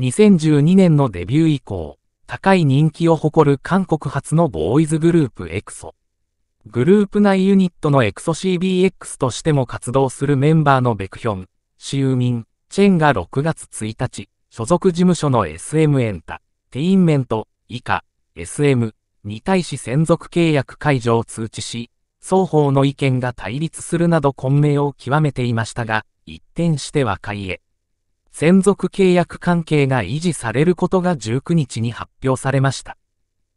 2012年のデビュー以降、高い人気を誇る韓国発のボーイズグループエクソ。グループ内ユニットのエクソ c b x としても活動するメンバーのベクヒョン、シウミン、チェンが6月1日、所属事務所の SM エンタ、テインメント、以下、SM に対し専属契約解除を通知し、双方の意見が対立するなど混迷を極めていましたが、一転して和解へ。専属契約関係が維持されることが19日に発表されました。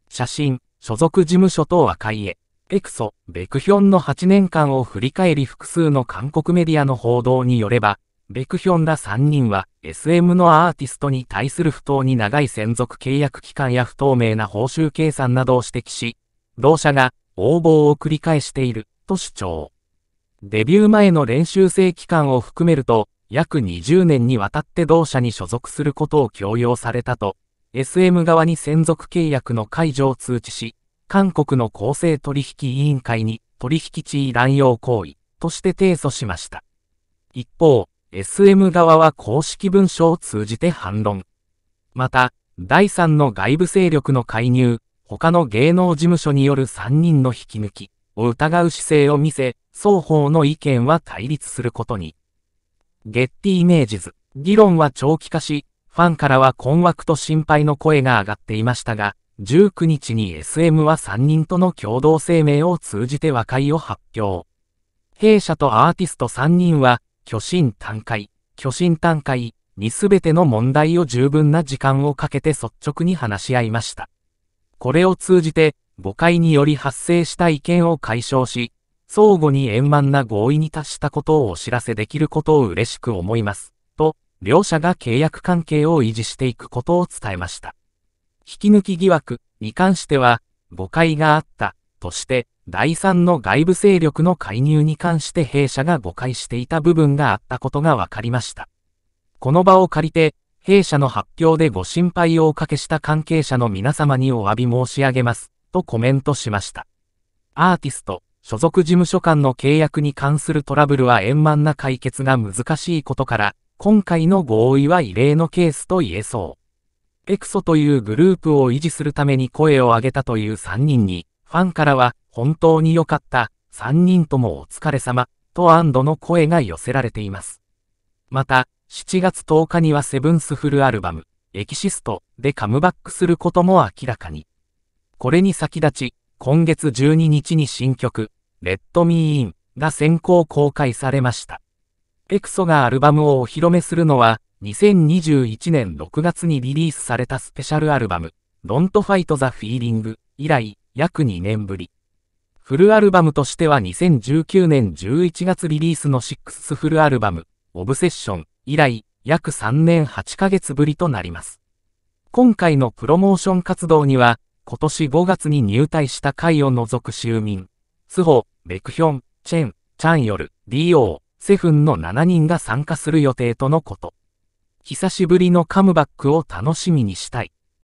写真、所属事務所と和解へ、エクソ、ベクヒョンの8年間を振り返り複数の韓国メディアの報道によれば、ベクヒョンら3人は SM のアーティストに対する不当に長い専属契約期間や不透明な報酬計算などを指摘し、同社が応募を繰り返していると主張。デビュー前の練習生期間を含めると、約20年にわたって同社に所属することを強要されたと、SM 側に専属契約の解除を通知し、韓国の公正取引委員会に取引地位乱用行為として提訴しました。一方、SM 側は公式文書を通じて反論。また、第3の外部勢力の介入、他の芸能事務所による3人の引き抜きを疑う姿勢を見せ、双方の意見は対立することにゲッティイメージズ。議論は長期化し、ファンからは困惑と心配の声が上がっていましたが、19日に SM は3人との共同声明を通じて和解を発表。弊社とアーティスト3人は、巨神単会、巨神単会にすべての問題を十分な時間をかけて率直に話し合いました。これを通じて、誤解により発生した意見を解消し、相互に円満な合意に達したことをお知らせできることを嬉しく思います、と、両者が契約関係を維持していくことを伝えました。引き抜き疑惑に関しては、誤解があったとして、第三の外部勢力の介入に関して弊社が誤解していた部分があったことが分かりました。この場を借りて、弊社の発表でご心配をおかけした関係者の皆様にお詫び申し上げます、とコメントしました。アーティスト、所属事務所間の契約に関するトラブルは円満な解決が難しいことから、今回の合意は異例のケースと言えそう。エクソというグループを維持するために声を上げたという3人に、ファンからは、本当に良かった、3人ともお疲れ様、と安堵の声が寄せられています。また、7月10日にはセブンスフルアルバム、エキシストでカムバックすることも明らかに。これに先立ち、今月12日に新曲、Let Me In が先行公開されました。エクソがアルバムをお披露目するのは、2021年6月にリリースされたスペシャルアルバム、Don't Fight the Feeling 以来、約2年ぶり。フルアルバムとしては2019年11月リリースの6フルアルバム、オブセッション以来、約3年8ヶ月ぶりとなります。今回のプロモーション活動には、今年5月に入隊した会を除く就民、スホ、ベクヒョン、チェン、チャンヨル、DO、セフンの7人が参加する予定とのこと。久しぶりのカムバックを楽しみにしたい。